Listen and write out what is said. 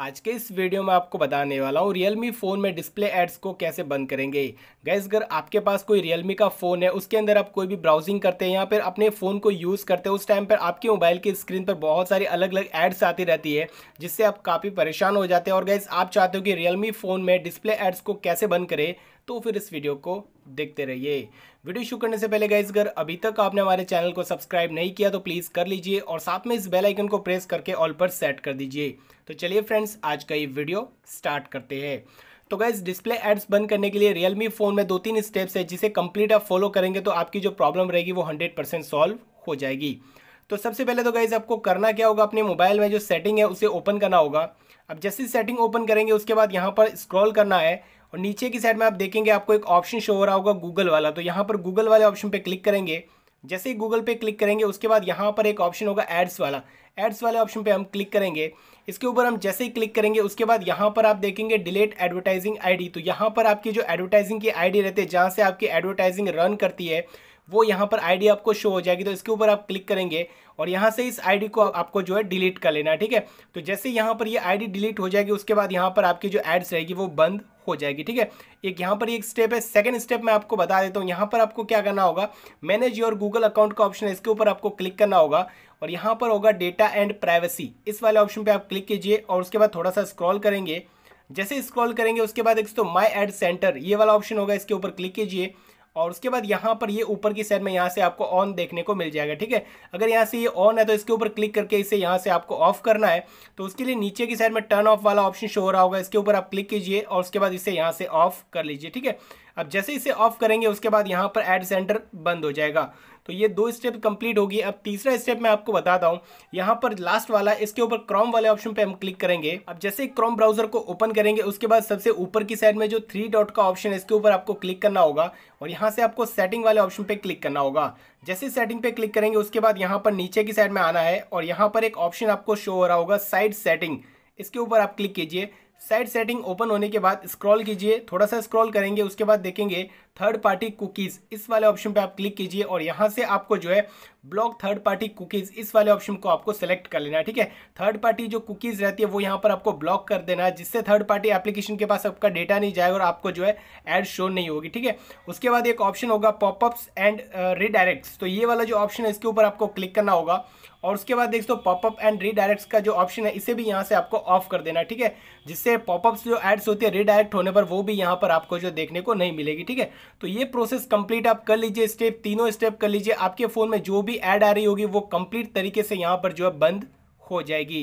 आज के इस वीडियो में आपको बताने वाला हूँ रियलमी फ़ोन में डिस्प्ले एड्स को कैसे बंद करेंगे गैस अगर आपके पास कोई Realme का फ़ोन है उसके अंदर आप कोई भी ब्राउजिंग करते हैं या फिर अपने फ़ोन को यूज़ करते हैं उस टाइम पर आपके मोबाइल की स्क्रीन पर बहुत सारी अलग अलग एड्स आती रहती है जिससे आप काफ़ी परेशान हो जाते हैं और गैस आप चाहते हो कि रियलमी फ़ोन में डिस्प्ले एड्स को कैसे बंद करें तो फिर इस वीडियो को देखते रहिए वीडियो शुरू करने से पहले गाइज अगर अभी तक आपने हमारे चैनल को सब्सक्राइब नहीं किया तो प्लीज़ कर लीजिए और साथ में इस बेल आइकन को प्रेस करके ऑल पर सेट कर दीजिए तो चलिए फ्रेंड्स आज का ये वीडियो स्टार्ट करते हैं तो गाइज डिस्प्ले एड्स बंद करने के लिए रियलमी फ़ोन में दो तीन स्टेप्स है जिसे कंप्लीट आप फॉलो करेंगे तो आपकी जो प्रॉब्लम रहेगी वो हंड्रेड परसेंट सॉल्व हो जाएगी तो सबसे पहले तो गाइज आपको करना क्या होगा अपने मोबाइल में जो सेटिंग है उसे ओपन करना होगा अब जैसे सेटिंग ओपन करेंगे उसके बाद यहाँ पर स्क्रॉल करना है और नीचे की साइड में आप देखेंगे आपको एक ऑप्शन शो हो रहा होगा गूगल वाला तो यहाँ पर गूगल वाले ऑप्शन पर क्लिक करेंगे जैसे ही गूगल पे क्लिक करेंगे उसके बाद यहाँ पर एक ऑप्शन होगा एड्स वाला एड्स वाले ऑप्शन पे हम क्लिक करेंगे इसके ऊपर हम जैसे ही क्लिक करेंगे उसके बाद यहाँ पर आप देखेंगे डिलेट एडवर्टाइजिंग आईडी तो यहाँ पर आपकी जो एडवर्टाइजिंग की आईडी रहती है जहाँ से आपकी एडवर्टाइजिंग रन करती है वो यहाँ पर आईडी आपको शो हो जाएगी तो इसके ऊपर आप क्लिक करेंगे और यहाँ से इस आईडी को आपको जो है डिलीट कर लेना है ठीक है तो जैसे यहाँ पर ये यह आईडी डिलीट हो जाएगी उसके बाद यहाँ पर आपकी जो एड्स रहेगी वो बंद हो जाएगी ठीक है एक यहाँ पर एक स्टेप है सेकंड स्टेप मैं आपको बता देता हूँ यहाँ पर आपको क्या करना होगा मैनेज योर गूगल अकाउंट का ऑप्शन है इसके ऊपर आपको क्लिक करना होगा और यहाँ पर होगा डेटा एंड प्राइवेसी इस वाले ऑप्शन पर आप क्लिक कीजिए और उसके बाद थोड़ा सा स्क्रॉल करेंगे जैसे स्क्रॉल करेंगे उसके बाद एक तो माई एड सेंटर ये वाला ऑप्शन होगा इसके ऊपर क्लिक कीजिए और उसके बाद यहाँ पर ये ऊपर की साइड में यहाँ से आपको ऑन देखने को मिल जाएगा ठीक है अगर यहाँ से ये ऑन है तो इसके ऊपर क्लिक करके इसे यहाँ से आपको ऑफ करना है तो उसके लिए नीचे की साइड में टर्न ऑफ वाला ऑप्शन शो हो रहा होगा इसके ऊपर आप क्लिक कीजिए और उसके बाद इसे यहाँ से ऑफ कर लीजिए ठीक है अब जैसे इसे ऑफ करेंगे उसके बाद यहाँ पर एड सेंटर बंद हो जाएगा तो ये दो स्टेप कंप्लीट होगी अब तीसरा स्टेप मैं आपको बताता हूँ यहाँ पर लास्ट वाला इसके ऊपर क्रॉम वाले ऑप्शन पे हम क्लिक करेंगे अब जैसे क्रॉम ब्राउजर को ओपन करेंगे उसके बाद सबसे ऊपर की साइड में जो थ्री डॉट का ऑप्शन है इसके ऊपर आपको क्लिक करना होगा और यहाँ से आपको सेटिंग वाले ऑप्शन पे क्लिक करना होगा जैसे सेटिंग पे क्लिक करेंगे उसके बाद यहाँ पर नीचे की साइड में आना है और यहाँ पर एक ऑप्शन आपको शो हो रहा होगा साइड सेटिंग इसके ऊपर आप क्लिक कीजिए साइट सेटिंग ओपन होने के बाद स्क्रॉल कीजिए थोड़ा सा स्क्रॉल करेंगे उसके बाद देखेंगे थर्ड पार्टी कुकीज़ इस वाले ऑप्शन पे आप क्लिक कीजिए और यहाँ से आपको जो है ब्लॉक थर्ड पार्टी कुकीज़ इस वाले ऑप्शन को आपको सेलेक्ट कर लेना है ठीक है थर्ड पार्टी जो कुकीज़ रहती है वो यहाँ पर आपको ब्लॉक कर देना है जिससे थर्ड पार्टी एप्लीकेशन के पास आपका डेटा नहीं जाएगा और आपको जो है एड शो नहीं होगी ठीक है उसके बाद एक ऑप्शन होगा पॉपअप्स एंड रिडायरेक्ट्स तो ये वाला जो ऑप्शन है इसके ऊपर आपको क्लिक करना होगा और उसके बाद दो पॉपअप एंड रीडायरेक्ट्स का जो ऑप्शन है इसे भी यहाँ से आपको ऑफ कर देना ठीक है जिससे पॉपअप्स जो एड्स होते हैं रीडायरेक्ट होने पर वो भी यहाँ पर आपको जो देखने को नहीं मिलेगी ठीक है तो ये प्रोसेस कंप्लीट आप कर लीजिए स्टेप तीनों स्टेप कर लीजिए आपके फ़ोन में जो भी भी ऐड आ रही होगी वो कंप्लीट तरीके से यहाँ पर जो है बंद हो जाएगी